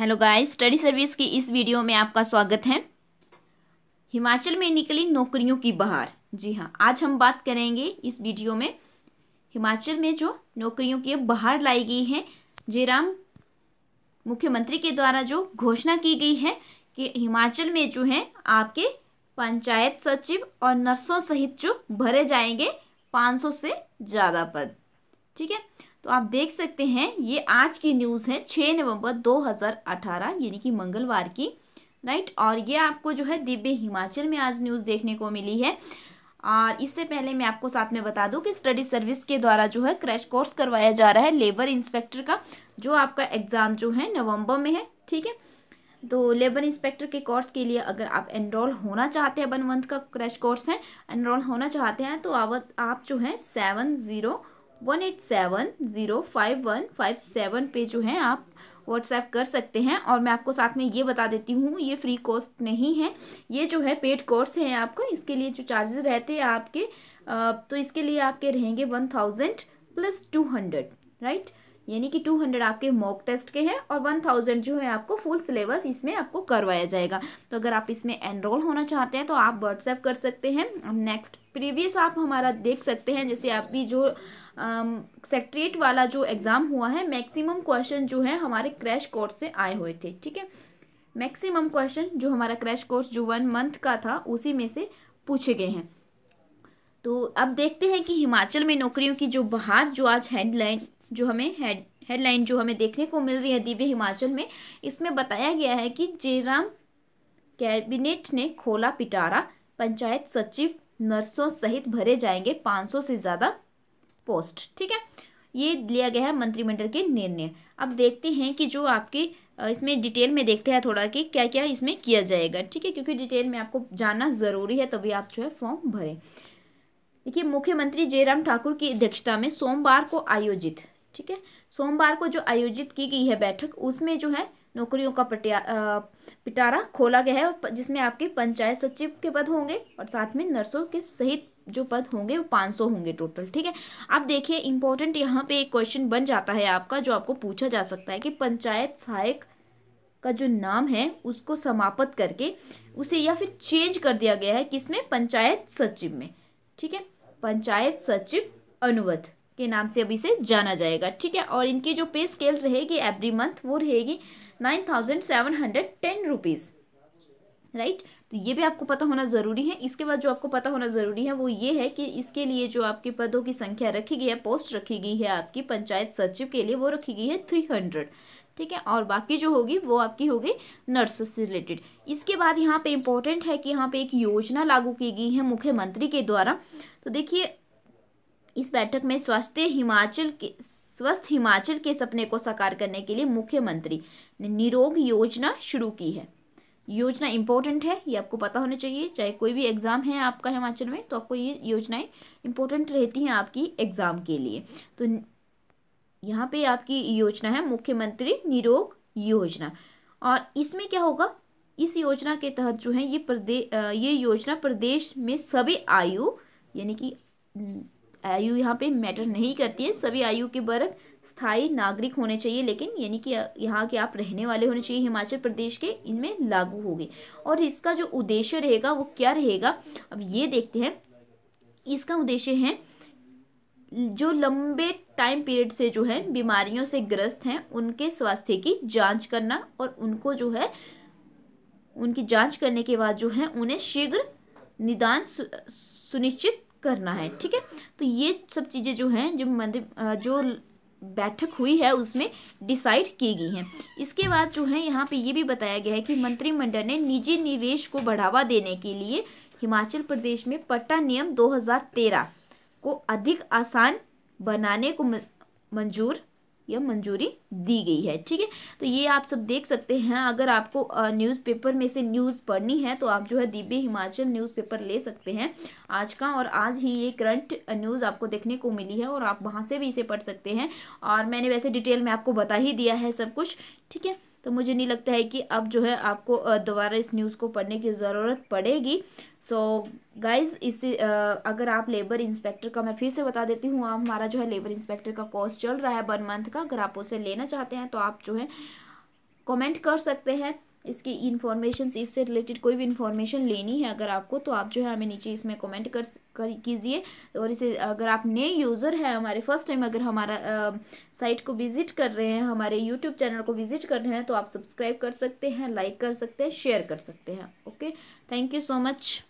hello guys study service की इस video में आपका स्वागत है हिमाचल में निकली नौकरियों की बहार जी हाँ आज हम बात करेंगे इस वीडियो में हिमाचल में जो नौकरियों की बहार लाई गई है जयराम मुख्यमंत्री के द्वारा जो घोषणा की गई है कि हिमाचल में जो है आपके पंचायत सचिव और नर्सों सहित जो भरे जाएंगे पाँच से ज़्यादा पद ठीक है तो आप देख सकते हैं ये आज की न्यूज़ है छः नवंबर 2018 यानी कि मंगलवार की राइट और ये आपको जो है दिव्य हिमाचल में आज न्यूज़ देखने को मिली है और इससे पहले मैं आपको साथ में बता दूं कि स्टडी सर्विस के द्वारा जो है क्रैश कोर्स करवाया जा रहा है लेबर इंस्पेक्टर का जो आपका एग्ज़ाम जो है नवंबर में है ठीक है तो लेबर इंस्पेक्टर के कोर्स के लिए अगर आप एनरोल होना चाहते हैं वन मंथ का क्रैश कोर्स है एनरोल होना चाहते हैं तो आप जो है seven zero one eight seven zero five one five seven पे जो है आप व्हाट्सएप कर सकते हैं और मैं आपको साथ में ये बता देती हूँ ये फ्री कोर्स नहीं है ये जो है पेड कोर्स है आपका इसके लिए जो चार्जेस रहते हैं आपके तो इसके लिए आपके रहेंगे one thousand plus two hundred right यानी कि 200 आपके मॉक टेस्ट के हैं और 1000 जो है आपको फुल सिलेबस इसमें आपको करवाया जाएगा तो अगर आप इसमें एनरोल होना चाहते हैं तो आप व्हाट्सएप कर सकते हैं अब नेक्स्ट प्रीवियस आप हमारा देख सकते हैं जैसे आप भी जो सेक्ट्रेट वाला जो एग्ज़ाम हुआ है मैक्सिमम क्वेश्चन जो है हमारे क्रैश कोर्स से आए हुए थे ठीक है मैक्सिमम क्वेश्चन जो हमारा क्रैश कोर्स जो वन मंथ का था उसी में से पूछे गए हैं तो अब देखते हैं कि हिमाचल में नौकरियों की जो बाहर जो आज हेडलाइन जो हमें हेड हेडलाइन जो हमें देखने को मिल रही है दिव्य हिमाचल में इसमें बताया गया है कि जयराम कैबिनेट ने खोला पिटारा पंचायत सचिव नर्सों सहित भरे जाएंगे 500 से ज़्यादा पोस्ट ठीक है ये लिया गया है मंत्रिमंडल के निर्णय अब देखते हैं कि जो आपके इसमें डिटेल में देखते हैं थोड़ा कि क्या क्या इसमें किया जाएगा ठीक है क्योंकि डिटेल में आपको जानना ज़रूरी है तभी आप जो है फॉर्म भरें देखिए मुख्यमंत्री जयराम ठाकुर की अध्यक्षता में सोमवार को आयोजित ठीक है सोमवार को जो आयोजित की गई है बैठक उसमें जो है नौकरियों का पटिया पिटारा खोला गया है और जिसमें आपके पंचायत सचिव के पद होंगे और साथ में नर्सों के सहित जो पद होंगे वो पाँच सौ होंगे टोटल ठीक है आप देखिए इंपॉर्टेंट यहाँ पे एक क्वेश्चन बन जाता है आपका जो आपको पूछा जा सकता है कि पंचायत सहायक का जो नाम है उसको समाप्त करके उसे या फिर चेंज कर दिया गया है किसमें पंचायत सचिव में ठीक है पंचायत सचिव अनुवध के नाम से अभी से जाना जाएगा ठीक है और इनकी जो पे स्केल रहेगी एवरी मंथ वो रहेगी nine thousand seven hundred ten rupees right तो ये भी आपको पता होना ज़रूरी है इसके बाद जो आपको पता होना ज़रूरी है वो ये है कि इसके लिए जो आपके पदों की संख्या रखी गई है पोस्ट रखी गई है आपकी पंचायत सचिव के लिए वो रखी गई है थ्री हंड्रेड ठीक है और बाकी जो होगी वो आपकी होगी नर्सों से रिलेटेड इसके बाद यहाँ पे इम्पोर्टेंट है कि यहाँ पे एक योजना लागू की गई है मुख्यमंत्री के द्वारा तो देखिए इस बैठक में स्वास्थ्य हिमाचल के स्वस्थ हिमाचल के सपने को साकार करने के लिए मुख्यमंत्री ने निरोग योजना शुरू की है योजना इंपॉर्टेंट है ये आपको पता होना चाहिए चाहे कोई भी एग्ज़ाम है आपका हिमाचल में तो आपको ये योजनाएं इम्पोर्टेंट रहती हैं आपकी एग्ज़ाम के लिए तो यहाँ पे आपकी योजना है मुख्यमंत्री निरोग योजना और इसमें क्या होगा इस योजना के तहत जो है ये प्रदेश ये योजना प्रदेश में सभी आयु यानी कि आयु यहाँ पे मैटर नहीं करती है सभी आयु के वर्ग स्थायी नागरिक होने चाहिए लेकिन यानी कि यहाँ के आप रहने वाले होने चाहिए हिमाचल प्रदेश के इनमें लागू होगी और इसका जो उद्देश्य रहेगा वो क्या रहेगा अब ये देखते हैं इसका उद्देश्य है जो लंबे टाइम पीरियड से जो है बीमारियों से ग्रस्त हैं उनके स्वास्थ्य की जांच करना और उनको जो है उनकी जांच करने के बाद जो है उन्हें शीघ्र निदान सुनिश्चित करना है ठीक है तो ये सब चीज़ें जो हैं जो मध्य जो बैठक हुई है उसमें डिसाइड की गई हैं इसके बाद जो है यहाँ पे ये भी बताया गया है कि मंत्रिमंडल ने निजी निवेश को बढ़ावा देने के लिए हिमाचल प्रदेश में पट्टा नियम 2013 को अधिक आसान बनाने को मंजूर यह मंजूरी दी गई है ठीक है तो ये आप सब देख सकते हैं अगर आपको न्यूज़पेपर में से न्यूज़ पढ़नी है तो आप जो है दिव्य हिमाचल न्यूज़पेपर ले सकते हैं आज का और आज ही ये करंट न्यूज़ आपको देखने को मिली है और आप वहाँ से भी इसे पढ़ सकते हैं और मैंने वैसे डिटेल में आपको बता ही दिया है सब कुछ ठीक है तो मुझे नहीं लगता है कि अब जो है आपको दोबारा इस न्यूज़ को पढ़ने की ज़रूरत पड़ेगी सो so, गाइज इससे अगर आप लेबर इंस्पेक्टर का मैं फिर से बता देती हूँ आप हमारा जो है लेबर इंस्पेक्टर का कोर्स चल रहा है वन मंथ का अगर आप उसे लेना चाहते हैं तो आप जो है कमेंट कर सकते हैं इसकी इन्फॉर्मेशन इससे रिलेटेड कोई भी इन्फॉर्मेशन लेनी है अगर आपको तो आप जो है हमें नीचे इसमें कमेंट कर, कर कीजिए और इसे अगर आप नए यूज़र हैं हमारे फर्स्ट टाइम अगर हमारा साइट को विज़िट कर रहे हैं हमारे यूट्यूब चैनल को विज़िट कर रहे हैं तो आप सब्सक्राइब कर सकते हैं लाइक कर सकते हैं शेयर कर सकते हैं okay thank you so much